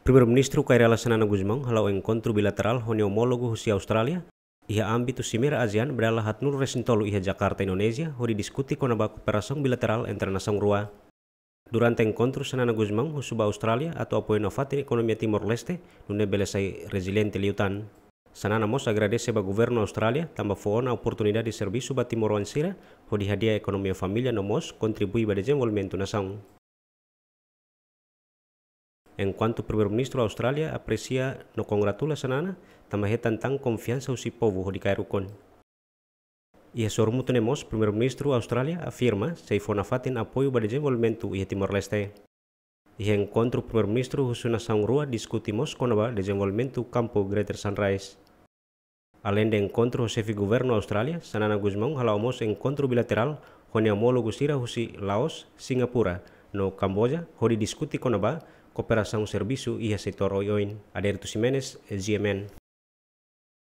Primeiro-Ministro Kairala Sanana Guzmão halau encontro bilateral honi homólogo Rússia Australia ia tu simir ASEAN berala hat nur resintolu ia Jakarta Indonesia hori kona baku perasong bilateral entre nasang rua. Durante encontro Sanana Guzmão husuba Australia atau apoi novate ekonomi Timor-Leste nune belesai resiliente liutan. Sanana Mos agradece ba governo Australia tamba foona oportunidade de servisu ba timor Wansira hodi hadiah ekonomia familia nomos Mos kontribui ba desenvolvimento nasang. cuanto cuanto primer ministro de Australia, aprecia no congratula sanana, también tan tan en su pueblo, de Kairukon. Y a tenemos, primer ministro de Australia afirma se fatin apoyo para desarrollo de este Timor-Leste. en encontro del primer ministro Husuna Sangrua discutimos el desarrollo del campo Greater Sunrise. Além de encontro chefe de Australia, Sanana Guzmão un encuentro bilateral el homólogo Sira Husi Laos, Singapura, no Camboja, hodi discuti konaba cooperação serviço e setor oioin. si Simenes, GMN.